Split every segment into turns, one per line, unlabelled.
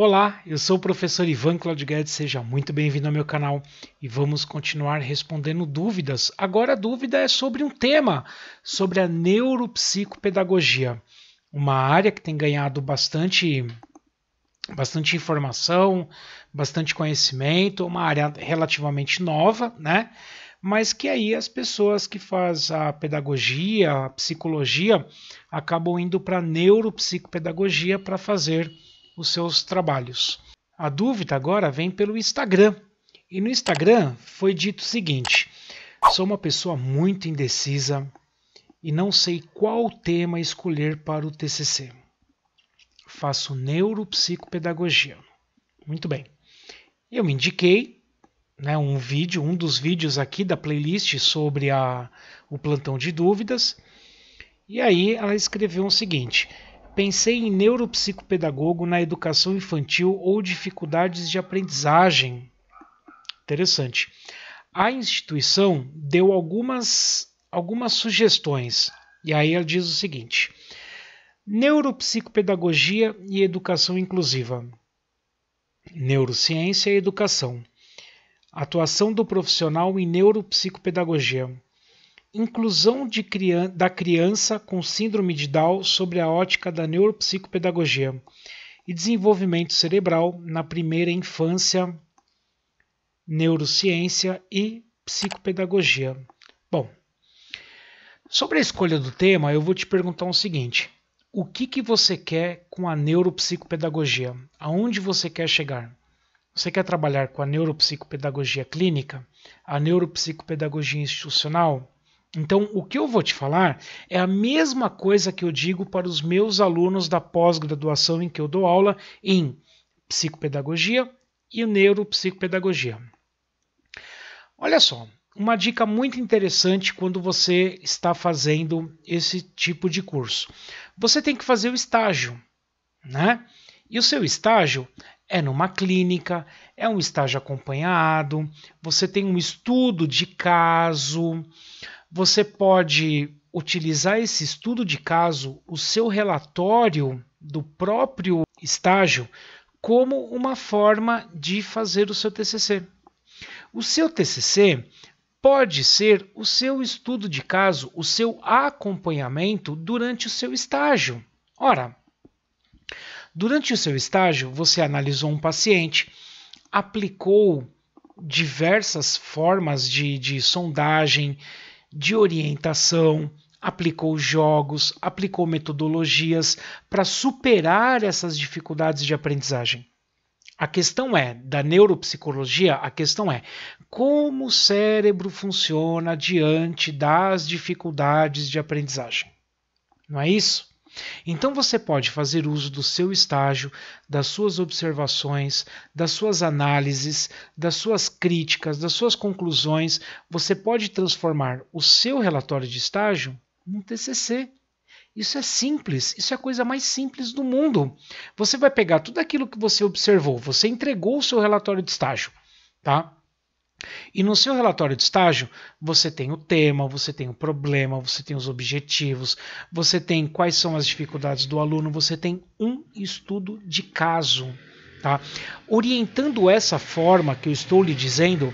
Olá, eu sou o professor Ivan Claudio Guedes, seja muito bem-vindo ao meu canal e vamos continuar respondendo dúvidas. Agora a dúvida é sobre um tema, sobre a neuropsicopedagogia, uma área que tem ganhado bastante bastante informação, bastante conhecimento, uma área relativamente nova, né? Mas que aí as pessoas que fazem a pedagogia, a psicologia, acabam indo para a neuropsicopedagogia para fazer os seus trabalhos. A dúvida agora vem pelo Instagram. E no Instagram foi dito o seguinte: sou uma pessoa muito indecisa e não sei qual tema escolher para o TCC. Faço neuropsicopedagogia. Muito bem. Eu me indiquei né, um vídeo, um dos vídeos aqui da playlist sobre a, o plantão de dúvidas. E aí ela escreveu o seguinte: Pensei em neuropsicopedagogo na educação infantil ou dificuldades de aprendizagem. Interessante. A instituição deu algumas, algumas sugestões. E aí ela diz o seguinte: Neuropsicopedagogia e educação inclusiva. Neurociência e educação. Atuação do profissional em neuropsicopedagogia. Inclusão da criança com síndrome de Down sobre a ótica da neuropsicopedagogia e desenvolvimento cerebral na primeira infância, neurociência e psicopedagogia. Bom, sobre a escolha do tema, eu vou te perguntar o seguinte: o que, que você quer com a neuropsicopedagogia? Aonde você quer chegar? Você quer trabalhar com a neuropsicopedagogia clínica, a neuropsicopedagogia institucional, então, o que eu vou te falar é a mesma coisa que eu digo para os meus alunos da pós-graduação em que eu dou aula em psicopedagogia e neuropsicopedagogia. Olha só, uma dica muito interessante quando você está fazendo esse tipo de curso. Você tem que fazer o estágio, né? E o seu estágio é numa clínica, é um estágio acompanhado, você tem um estudo de caso, você pode utilizar esse estudo de caso, o seu relatório do próprio estágio, como uma forma de fazer o seu TCC. O seu TCC pode ser o seu estudo de caso, o seu acompanhamento durante o seu estágio. Ora, durante o seu estágio, você analisou um paciente, aplicou diversas formas de, de sondagem, de orientação, aplicou jogos, aplicou metodologias para superar essas dificuldades de aprendizagem. A questão é, da neuropsicologia, a questão é como o cérebro funciona diante das dificuldades de aprendizagem. Não é isso? Então você pode fazer uso do seu estágio, das suas observações, das suas análises, das suas críticas, das suas conclusões. Você pode transformar o seu relatório de estágio num TCC. Isso é simples, isso é a coisa mais simples do mundo. Você vai pegar tudo aquilo que você observou, você entregou o seu relatório de estágio, tá? E no seu relatório de estágio, você tem o tema, você tem o problema, você tem os objetivos, você tem quais são as dificuldades do aluno, você tem um estudo de caso. Tá? Orientando essa forma que eu estou lhe dizendo,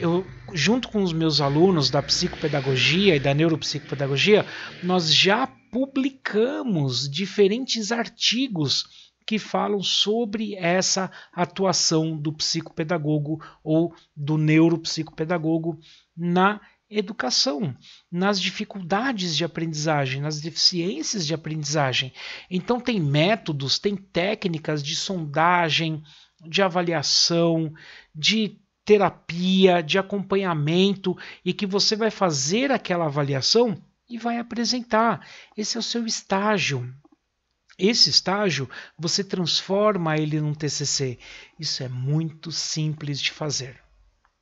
eu, junto com os meus alunos da psicopedagogia e da neuropsicopedagogia, nós já publicamos diferentes artigos que falam sobre essa atuação do psicopedagogo ou do neuropsicopedagogo na educação, nas dificuldades de aprendizagem, nas deficiências de aprendizagem. Então, tem métodos, tem técnicas de sondagem, de avaliação, de terapia, de acompanhamento e que você vai fazer aquela avaliação e vai apresentar. Esse é o seu estágio, esse estágio você transforma ele num TCC. Isso é muito simples de fazer.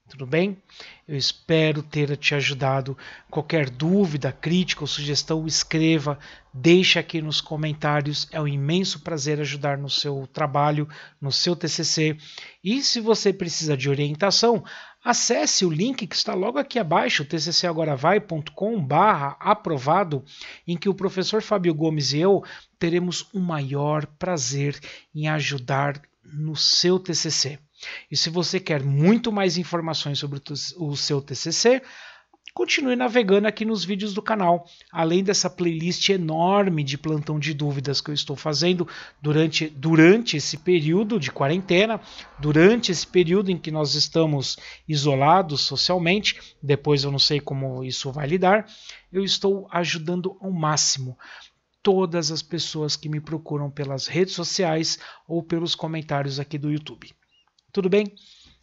Tudo bem? Eu espero ter te ajudado. Qualquer dúvida, crítica ou sugestão, escreva, deixa aqui nos comentários. É um imenso prazer ajudar no seu trabalho, no seu TCC. E se você precisa de orientação, Acesse o link que está logo aqui abaixo, tccagoravai.com.br, barra aprovado, em que o professor Fábio Gomes e eu teremos o maior prazer em ajudar no seu TCC. E se você quer muito mais informações sobre o seu TCC, continue navegando aqui nos vídeos do canal, além dessa playlist enorme de plantão de dúvidas que eu estou fazendo durante, durante esse período de quarentena, durante esse período em que nós estamos isolados socialmente, depois eu não sei como isso vai lidar, eu estou ajudando ao máximo todas as pessoas que me procuram pelas redes sociais ou pelos comentários aqui do YouTube. Tudo bem?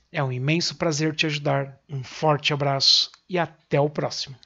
É um imenso prazer te ajudar. Um forte abraço e até o próximo.